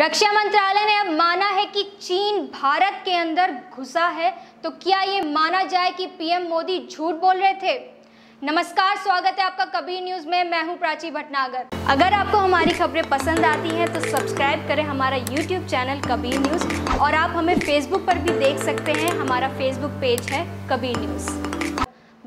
रक्षा मंत्रालय ने अब माना है कि चीन भारत के अंदर घुसा है तो क्या ये माना जाए कि पीएम मोदी झूठ बोल रहे थे नमस्कार स्वागत है आपका कबीर न्यूज में मैं हूं प्राची भटनागर अगर आपको हमारी खबरें पसंद आती हैं तो सब्सक्राइब करें हमारा यूट्यूब चैनल कबीर न्यूज और आप हमें फेसबुक पर भी देख सकते हैं हमारा फेसबुक पेज है कबीर न्यूज़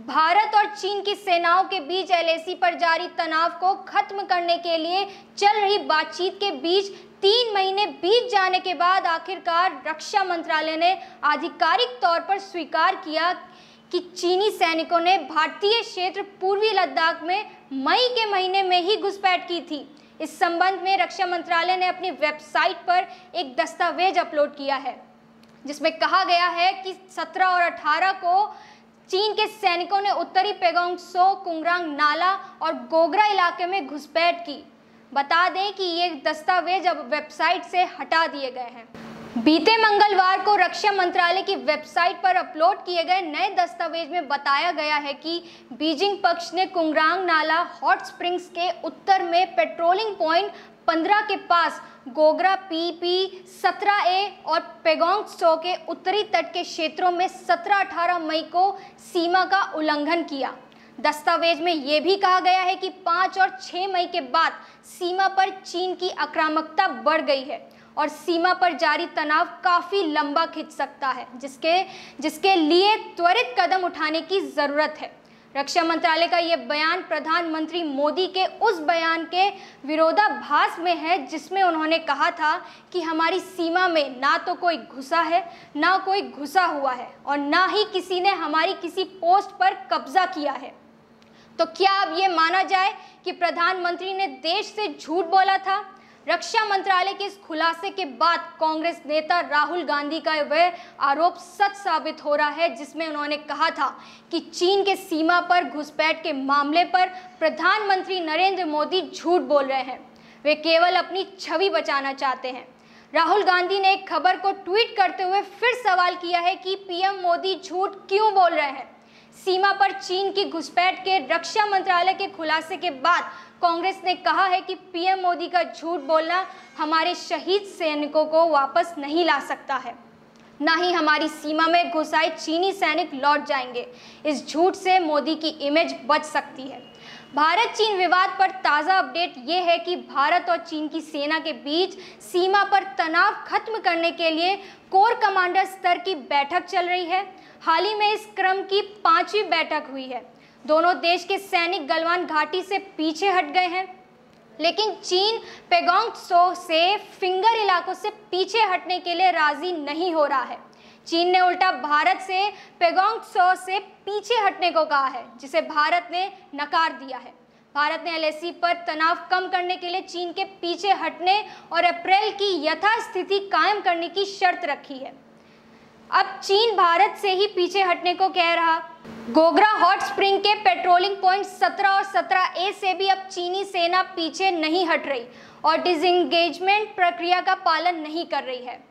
भारत और चीन की सेनाओं के बीच एलएसी पर जारी तनाव को खत्म करने के लिए चल रही बातचीत के बीच तीन महीने बीत जाने के बाद आखिरकार रक्षा मंत्रालय ने आधिकारिक तौर पर स्वीकार किया कि चीनी सैनिकों ने भारतीय क्षेत्र पूर्वी लद्दाख में मई के महीने में ही घुसपैठ की थी इस संबंध में रक्षा मंत्रालय ने अपनी वेबसाइट पर एक दस्तावेज अपलोड किया है जिसमें कहा गया है कि 17 और 18 को चीन के सैनिकों ने उत्तरी पेगोंग सो कुंगरांग नाला और गोगरा इलाके में घुसपैठ की बता दें कि ये दस्तावेज अब वेबसाइट से हटा दिए गए हैं बीते मंगलवार को रक्षा मंत्रालय की वेबसाइट पर अपलोड किए गए नए दस्तावेज में बताया गया है कि बीजिंग पक्ष ने कुंगरांग नाला हॉट स्प्रिंग्स के उत्तर में पेट्रोलिंग पॉइंट पंद्रह के पास गोगरा पीपी सत्रह ए और पेगोंग सौ के उत्तरी तट के क्षेत्रों में सत्रह अठारह मई को सीमा का उल्लंघन किया दस्तावेज में यह भी कहा गया है कि पाँच और छः मई के बाद सीमा पर चीन की आक्रामकता बढ़ गई है और सीमा पर जारी तनाव काफ़ी लंबा खिंच सकता है जिसके जिसके लिए त्वरित कदम उठाने की ज़रूरत है रक्षा मंत्रालय का ये बयान प्रधानमंत्री मोदी के उस बयान के विरोधाभास में है जिसमें उन्होंने कहा था कि हमारी सीमा में ना तो कोई घुसा है ना कोई घुसा हुआ है और ना ही किसी ने हमारी किसी पोस्ट पर कब्जा किया है तो क्या अब ये माना जाए कि प्रधानमंत्री ने देश से झूठ बोला था रक्षा मंत्रालय के इस खुलासे के बाद कांग्रेस नेता राहुल गांधी का वह आरोप सच साबित हो रहा है जिसमें उन्होंने कहा था कि चीन के सीमा पर घुसपैठ के मामले पर प्रधानमंत्री नरेंद्र मोदी झूठ बोल रहे हैं वे केवल अपनी छवि बचाना चाहते हैं राहुल गांधी ने एक खबर को ट्वीट करते हुए फिर सवाल किया है कि पीएम मोदी झूठ क्यों बोल रहे हैं सीमा पर चीन की घुसपैठ के रक्षा मंत्रालय के खुलासे के बाद कांग्रेस ने कहा है कि पीएम मोदी का झूठ बोलना हमारे शहीद सैनिकों को वापस नहीं ला सकता है ना ही हमारी सीमा में घुसाए चीनी सैनिक लौट जाएंगे इस झूठ से मोदी की इमेज बच सकती है भारत चीन विवाद पर ताज़ा अपडेट ये है कि भारत और चीन की सेना के बीच सीमा पर तनाव खत्म करने के लिए कोर कमांडर स्तर की बैठक चल रही है हाल ही में इस क्रम की पांचवी बैठक हुई है दोनों देश के सैनिक गलवान घाटी से पीछे हट गए हैं लेकिन चीन पेगोंग सो से फिंगर इलाकों से पीछे हटने के लिए राजी नहीं हो रहा है चीन ने उल्टा भारत से पेगोंग सो से पीछे हटने को कहा है जिसे भारत ने नकार दिया है भारत ने एलएसी पर तनाव कम करने के लिए चीन के पीछे हटने और अप्रैल की यथास्थिति कायम करने की शर्त रखी है अब चीन भारत से ही पीछे हटने को कह रहा गोगरा हॉट स्प्रिंग के पेट्रोलिंग पॉइंट 17 और 17 ए से भी अब चीनी सेना पीछे नहीं हट रही और डिसंगेजमेंट प्रक्रिया का पालन नहीं कर रही है